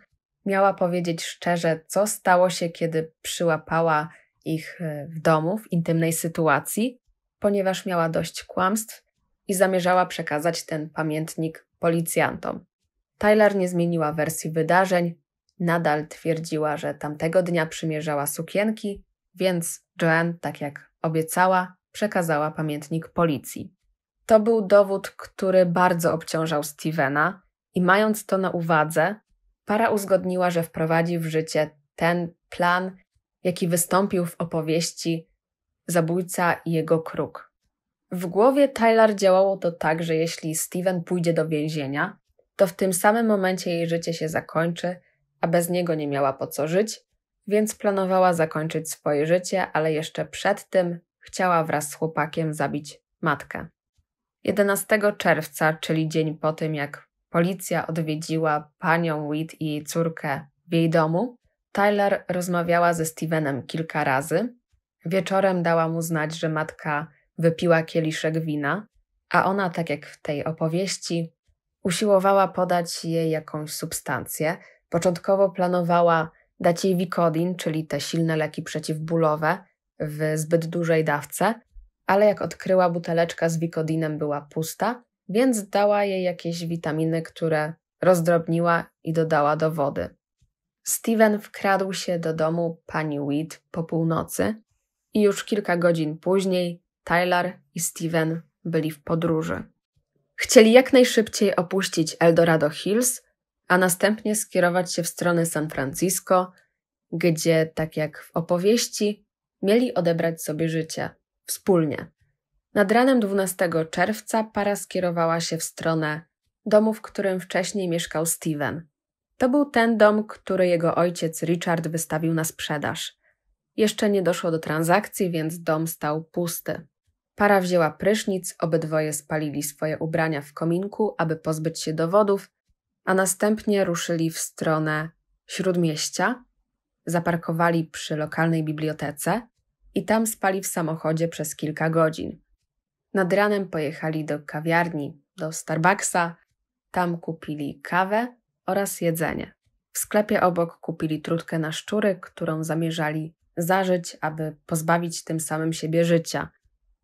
Miała powiedzieć szczerze, co stało się, kiedy przyłapała ich e, w domu, w intymnej sytuacji, ponieważ miała dość kłamstw i zamierzała przekazać ten pamiętnik policjantom. Tyler nie zmieniła wersji wydarzeń, nadal twierdziła, że tamtego dnia przymierzała sukienki, więc Joanne, tak jak obiecała, przekazała pamiętnik policji. To był dowód, który bardzo obciążał Stevena, i mając to na uwadze, para uzgodniła, że wprowadzi w życie ten plan, jaki wystąpił w opowieści Zabójca i jego kruk. W głowie Tyler działało to tak, że jeśli Steven pójdzie do więzienia, to w tym samym momencie jej życie się zakończy, a bez niego nie miała po co żyć, więc planowała zakończyć swoje życie, ale jeszcze przed tym chciała wraz z chłopakiem zabić matkę. 11 czerwca, czyli dzień po tym, jak policja odwiedziła panią Witt i jej córkę w jej domu, Tyler rozmawiała ze Stevenem kilka razy. Wieczorem dała mu znać, że matka wypiła kieliszek wina, a ona, tak jak w tej opowieści, usiłowała podać jej jakąś substancję. Początkowo planowała dać jej wikodin, czyli te silne leki przeciwbólowe, w zbyt dużej dawce, ale jak odkryła, buteleczka z wikodinem była pusta, więc dała jej jakieś witaminy, które rozdrobniła i dodała do wody. Steven wkradł się do domu pani Weed po północy i już kilka godzin później Tyler i Steven byli w podróży. Chcieli jak najszybciej opuścić Eldorado Hills, a następnie skierować się w stronę San Francisco, gdzie, tak jak w opowieści, mieli odebrać sobie życie wspólnie. Nad ranem 12 czerwca para skierowała się w stronę domu, w którym wcześniej mieszkał Steven. To był ten dom, który jego ojciec Richard wystawił na sprzedaż. Jeszcze nie doszło do transakcji, więc dom stał pusty. Para wzięła prysznic, obydwoje spalili swoje ubrania w kominku, aby pozbyć się dowodów, a następnie ruszyli w stronę śródmieścia, zaparkowali przy lokalnej bibliotece i tam spali w samochodzie przez kilka godzin. Nad ranem pojechali do kawiarni, do Starbucksa, tam kupili kawę oraz jedzenie. W sklepie obok kupili trutkę na szczury, którą zamierzali zażyć, aby pozbawić tym samym siebie życia.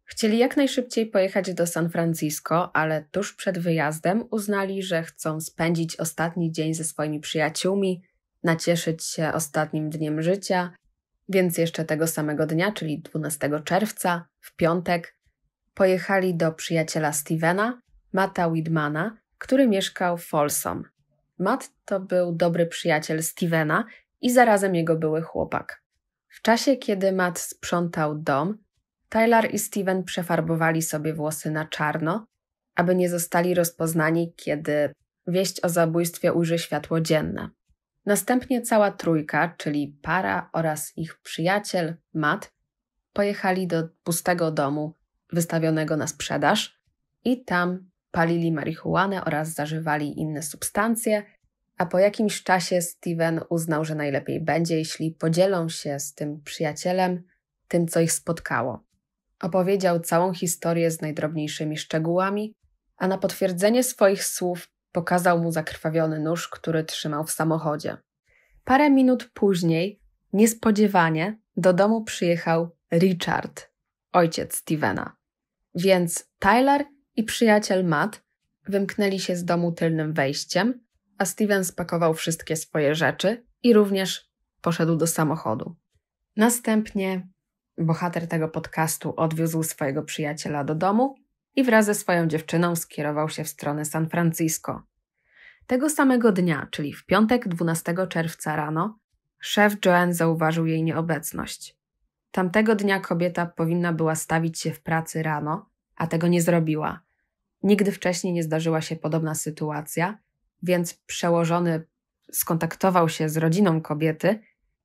Chcieli jak najszybciej pojechać do San Francisco, ale tuż przed wyjazdem uznali, że chcą spędzić ostatni dzień ze swoimi przyjaciółmi, nacieszyć się ostatnim dniem życia więc jeszcze tego samego dnia, czyli 12 czerwca, w piątek, pojechali do przyjaciela Stevena, Mata Widmana, który mieszkał w Folsom. Matt to był dobry przyjaciel Stevena i zarazem jego były chłopak. W czasie, kiedy Matt sprzątał dom, Tyler i Steven przefarbowali sobie włosy na czarno, aby nie zostali rozpoznani, kiedy wieść o zabójstwie ujrzy światło dzienne. Następnie cała trójka, czyli para oraz ich przyjaciel, Matt, pojechali do pustego domu wystawionego na sprzedaż i tam palili marihuanę oraz zażywali inne substancje, a po jakimś czasie Steven uznał, że najlepiej będzie, jeśli podzielą się z tym przyjacielem tym, co ich spotkało. Opowiedział całą historię z najdrobniejszymi szczegółami, a na potwierdzenie swoich słów Pokazał mu zakrwawiony nóż, który trzymał w samochodzie. Parę minut później, niespodziewanie, do domu przyjechał Richard, ojciec Stevena. Więc Tyler i przyjaciel Matt wymknęli się z domu tylnym wejściem, a Steven spakował wszystkie swoje rzeczy i również poszedł do samochodu. Następnie bohater tego podcastu odwiózł swojego przyjaciela do domu i wraz ze swoją dziewczyną skierował się w stronę San Francisco. Tego samego dnia, czyli w piątek 12 czerwca rano, szef Joanne zauważył jej nieobecność. Tamtego dnia kobieta powinna była stawić się w pracy rano, a tego nie zrobiła. Nigdy wcześniej nie zdarzyła się podobna sytuacja, więc przełożony skontaktował się z rodziną kobiety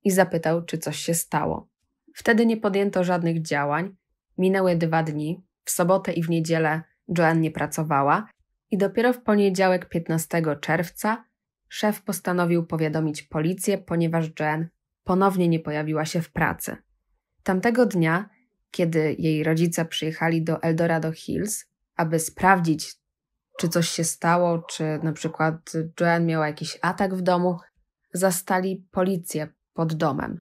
i zapytał, czy coś się stało. Wtedy nie podjęto żadnych działań. Minęły dwa dni, w sobotę i w niedzielę Joanne nie pracowała i dopiero w poniedziałek 15 czerwca szef postanowił powiadomić policję, ponieważ Joanne ponownie nie pojawiła się w pracy. Tamtego dnia, kiedy jej rodzice przyjechali do Eldorado Hills, aby sprawdzić, czy coś się stało, czy na przykład Joanne miała jakiś atak w domu, zastali policję pod domem.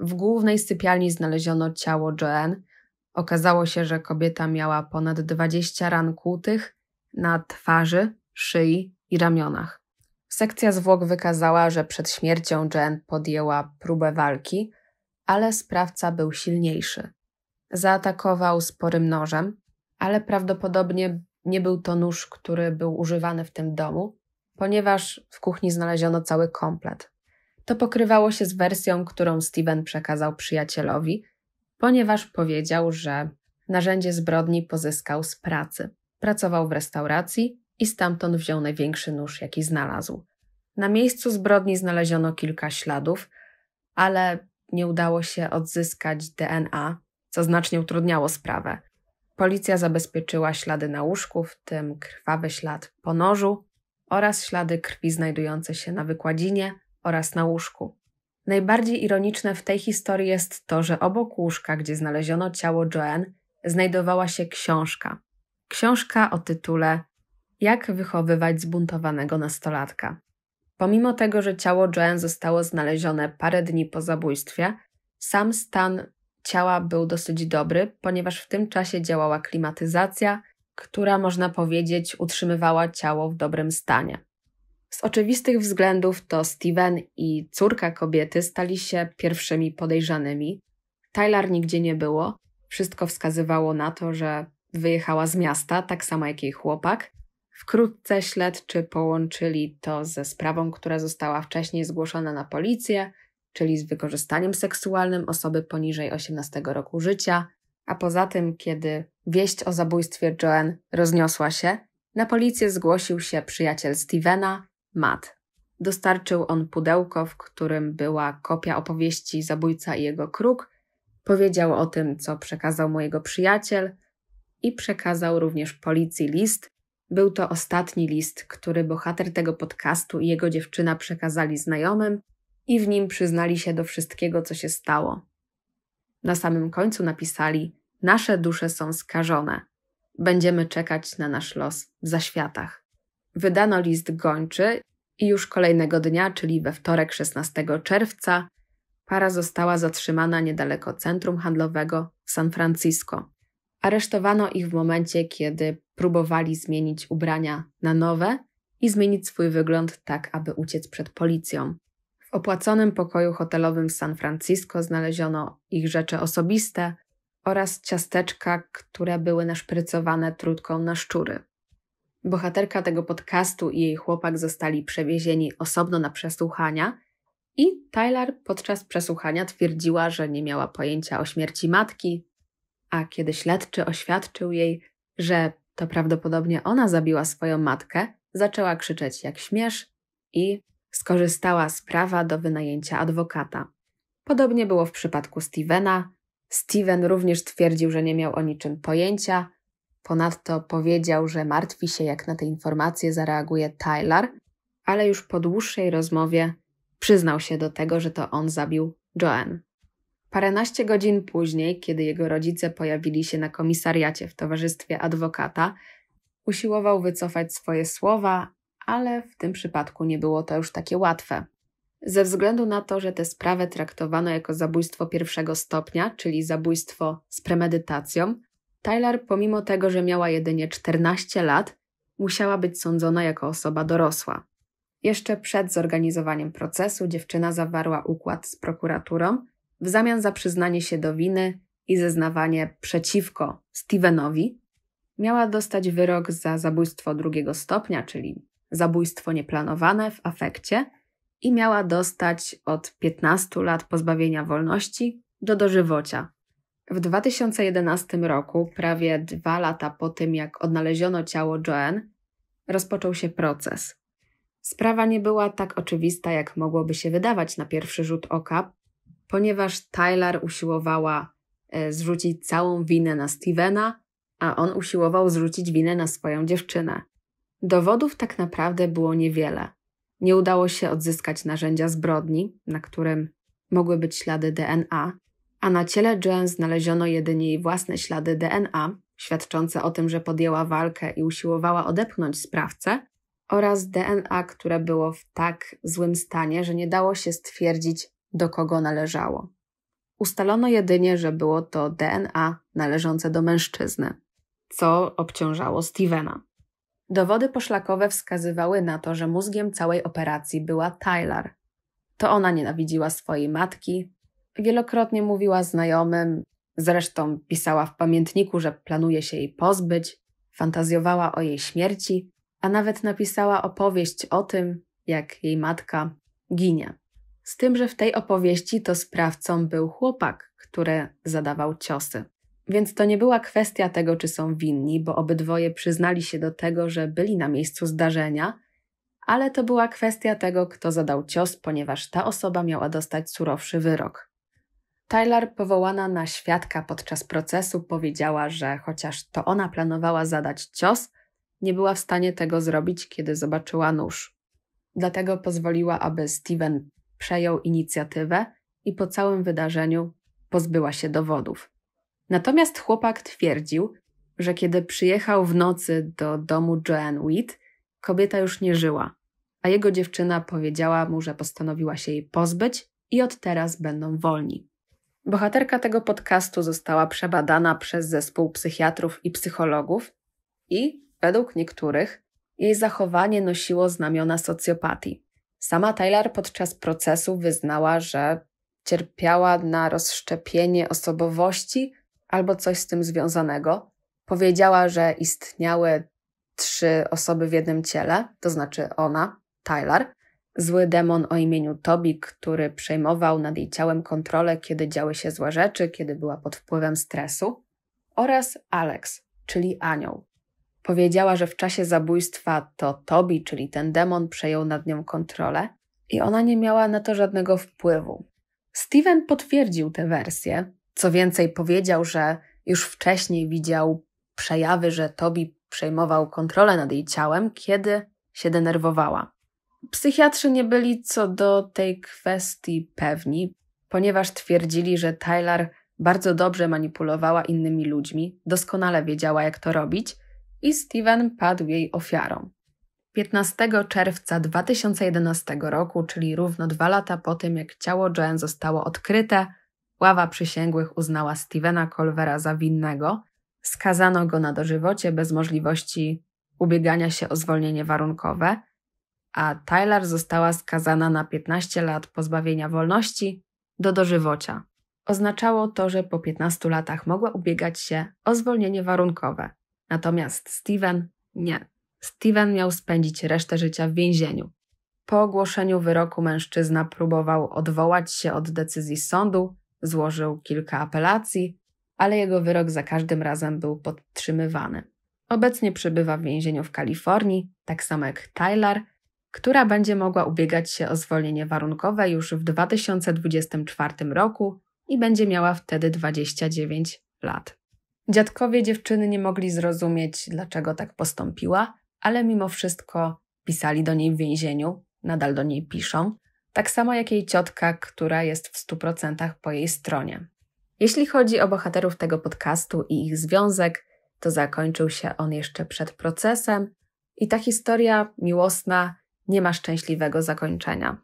W głównej sypialni znaleziono ciało Joanne, Okazało się, że kobieta miała ponad 20 ran kłutych na twarzy, szyi i ramionach. Sekcja zwłok wykazała, że przed śmiercią Jen podjęła próbę walki, ale sprawca był silniejszy. Zaatakował sporym nożem, ale prawdopodobnie nie był to nóż, który był używany w tym domu, ponieważ w kuchni znaleziono cały komplet. To pokrywało się z wersją, którą Steven przekazał przyjacielowi – ponieważ powiedział, że narzędzie zbrodni pozyskał z pracy. Pracował w restauracji i stamtąd wziął największy nóż, jaki znalazł. Na miejscu zbrodni znaleziono kilka śladów, ale nie udało się odzyskać DNA, co znacznie utrudniało sprawę. Policja zabezpieczyła ślady na łóżku, w tym krwawy ślad po nożu oraz ślady krwi znajdujące się na wykładzinie oraz na łóżku. Najbardziej ironiczne w tej historii jest to, że obok łóżka, gdzie znaleziono ciało Joanne, znajdowała się książka. Książka o tytule Jak wychowywać zbuntowanego nastolatka. Pomimo tego, że ciało Joanne zostało znalezione parę dni po zabójstwie, sam stan ciała był dosyć dobry, ponieważ w tym czasie działała klimatyzacja, która można powiedzieć utrzymywała ciało w dobrym stanie. Z oczywistych względów to Steven i córka kobiety stali się pierwszymi podejrzanymi. Tyler nigdzie nie było. Wszystko wskazywało na to, że wyjechała z miasta, tak samo jak jej chłopak. Wkrótce śledczy połączyli to ze sprawą, która została wcześniej zgłoszona na policję, czyli z wykorzystaniem seksualnym osoby poniżej 18 roku życia. A poza tym, kiedy wieść o zabójstwie Joan rozniosła się, na policję zgłosił się przyjaciel Stevena, Matt. Dostarczył on pudełko, w którym była kopia opowieści Zabójca i jego kruk. Powiedział o tym, co przekazał mojego przyjaciel i przekazał również policji list. Był to ostatni list, który bohater tego podcastu i jego dziewczyna przekazali znajomym i w nim przyznali się do wszystkiego, co się stało. Na samym końcu napisali: Nasze dusze są skażone. Będziemy czekać na nasz los w zaświatach. Wydano list gończy i już kolejnego dnia, czyli we wtorek 16 czerwca, para została zatrzymana niedaleko centrum handlowego w San Francisco. Aresztowano ich w momencie, kiedy próbowali zmienić ubrania na nowe i zmienić swój wygląd tak, aby uciec przed policją. W opłaconym pokoju hotelowym w San Francisco znaleziono ich rzeczy osobiste oraz ciasteczka, które były naszprycowane trutką na szczury. Bohaterka tego podcastu i jej chłopak zostali przewiezieni osobno na przesłuchania i Tyler podczas przesłuchania twierdziła, że nie miała pojęcia o śmierci matki, a kiedy śledczy oświadczył jej, że to prawdopodobnie ona zabiła swoją matkę, zaczęła krzyczeć jak śmiesz i skorzystała z prawa do wynajęcia adwokata. Podobnie było w przypadku Stevena. Steven również twierdził, że nie miał o niczym pojęcia, Ponadto powiedział, że martwi się, jak na te informacje zareaguje Tyler, ale już po dłuższej rozmowie przyznał się do tego, że to on zabił Joanne. Paręnaście godzin później, kiedy jego rodzice pojawili się na komisariacie w towarzystwie adwokata, usiłował wycofać swoje słowa, ale w tym przypadku nie było to już takie łatwe. Ze względu na to, że tę sprawę traktowano jako zabójstwo pierwszego stopnia, czyli zabójstwo z premedytacją, Tyler, pomimo tego, że miała jedynie 14 lat, musiała być sądzona jako osoba dorosła. Jeszcze przed zorganizowaniem procesu dziewczyna zawarła układ z prokuraturą w zamian za przyznanie się do winy i zeznawanie przeciwko Stevenowi. Miała dostać wyrok za zabójstwo drugiego stopnia, czyli zabójstwo nieplanowane w afekcie, i miała dostać od 15 lat pozbawienia wolności do dożywocia w 2011 roku, prawie dwa lata po tym, jak odnaleziono ciało Joanne, rozpoczął się proces. Sprawa nie była tak oczywista, jak mogłoby się wydawać na pierwszy rzut oka, ponieważ Tyler usiłowała e, zrzucić całą winę na Stevena, a on usiłował zrzucić winę na swoją dziewczynę. Dowodów tak naprawdę było niewiele. Nie udało się odzyskać narzędzia zbrodni, na którym mogły być ślady DNA, a na ciele Jen znaleziono jedynie jej własne ślady DNA, świadczące o tym, że podjęła walkę i usiłowała odepchnąć sprawcę, oraz DNA, które było w tak złym stanie, że nie dało się stwierdzić, do kogo należało. Ustalono jedynie, że było to DNA należące do mężczyzny, co obciążało Stevena. Dowody poszlakowe wskazywały na to, że mózgiem całej operacji była Tyler. To ona nienawidziła swojej matki, Wielokrotnie mówiła znajomym, zresztą pisała w pamiętniku, że planuje się jej pozbyć, fantazjowała o jej śmierci, a nawet napisała opowieść o tym, jak jej matka ginie. Z tym, że w tej opowieści to sprawcą był chłopak, który zadawał ciosy. Więc to nie była kwestia tego, czy są winni, bo obydwoje przyznali się do tego, że byli na miejscu zdarzenia, ale to była kwestia tego, kto zadał cios, ponieważ ta osoba miała dostać surowszy wyrok. Tyler, powołana na świadka podczas procesu, powiedziała, że chociaż to ona planowała zadać cios, nie była w stanie tego zrobić, kiedy zobaczyła nóż. Dlatego pozwoliła, aby Steven przejął inicjatywę i po całym wydarzeniu pozbyła się dowodów. Natomiast chłopak twierdził, że kiedy przyjechał w nocy do domu Joanne Witt, kobieta już nie żyła, a jego dziewczyna powiedziała mu, że postanowiła się jej pozbyć i od teraz będą wolni. Bohaterka tego podcastu została przebadana przez zespół psychiatrów i psychologów i, według niektórych, jej zachowanie nosiło znamiona socjopatii. Sama Taylor podczas procesu wyznała, że cierpiała na rozszczepienie osobowości albo coś z tym związanego. Powiedziała, że istniały trzy osoby w jednym ciele, to znaczy ona, Taylor, Zły demon o imieniu Tobi, który przejmował nad jej ciałem kontrolę, kiedy działy się złe rzeczy, kiedy była pod wpływem stresu. Oraz Alex, czyli anioł. Powiedziała, że w czasie zabójstwa to Tobi, czyli ten demon, przejął nad nią kontrolę i ona nie miała na to żadnego wpływu. Steven potwierdził tę wersję. Co więcej, powiedział, że już wcześniej widział przejawy, że Tobi przejmował kontrolę nad jej ciałem, kiedy się denerwowała. Psychiatrzy nie byli co do tej kwestii pewni, ponieważ twierdzili, że Tyler bardzo dobrze manipulowała innymi ludźmi, doskonale wiedziała, jak to robić, i Steven padł jej ofiarą. 15 czerwca 2011 roku, czyli równo dwa lata po tym, jak ciało Joanne zostało odkryte, ława przysięgłych uznała Stevena Colvera za winnego, skazano go na dożywocie bez możliwości ubiegania się o zwolnienie warunkowe – a Tyler została skazana na 15 lat pozbawienia wolności do dożywocia. Oznaczało to, że po 15 latach mogła ubiegać się o zwolnienie warunkowe. Natomiast Steven nie. Steven miał spędzić resztę życia w więzieniu. Po ogłoszeniu wyroku mężczyzna próbował odwołać się od decyzji sądu, złożył kilka apelacji, ale jego wyrok za każdym razem był podtrzymywany. Obecnie przebywa w więzieniu w Kalifornii, tak samo jak Tyler – która będzie mogła ubiegać się o zwolnienie warunkowe już w 2024 roku i będzie miała wtedy 29 lat. Dziadkowie dziewczyny nie mogli zrozumieć, dlaczego tak postąpiła, ale mimo wszystko pisali do niej w więzieniu, nadal do niej piszą, tak samo jak jej ciotka, która jest w 100% po jej stronie. Jeśli chodzi o bohaterów tego podcastu i ich związek, to zakończył się on jeszcze przed procesem i ta historia miłosna nie ma szczęśliwego zakończenia.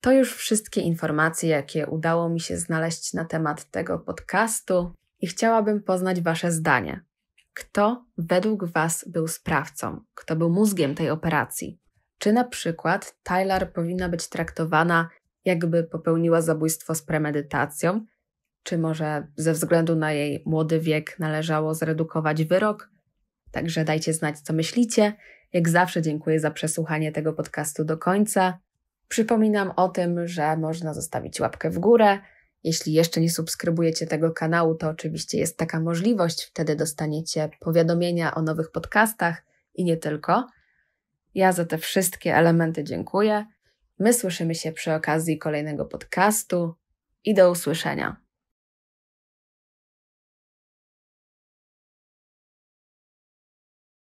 To już wszystkie informacje, jakie udało mi się znaleźć na temat tego podcastu, i chciałabym poznać Wasze zdanie. Kto według Was był sprawcą? Kto był mózgiem tej operacji? Czy na przykład Tyler powinna być traktowana, jakby popełniła zabójstwo z premedytacją? Czy może ze względu na jej młody wiek należało zredukować wyrok? Także dajcie znać, co myślicie. Jak zawsze dziękuję za przesłuchanie tego podcastu do końca. Przypominam o tym, że można zostawić łapkę w górę. Jeśli jeszcze nie subskrybujecie tego kanału, to oczywiście jest taka możliwość, wtedy dostaniecie powiadomienia o nowych podcastach i nie tylko. Ja za te wszystkie elementy dziękuję. My słyszymy się przy okazji kolejnego podcastu i do usłyszenia.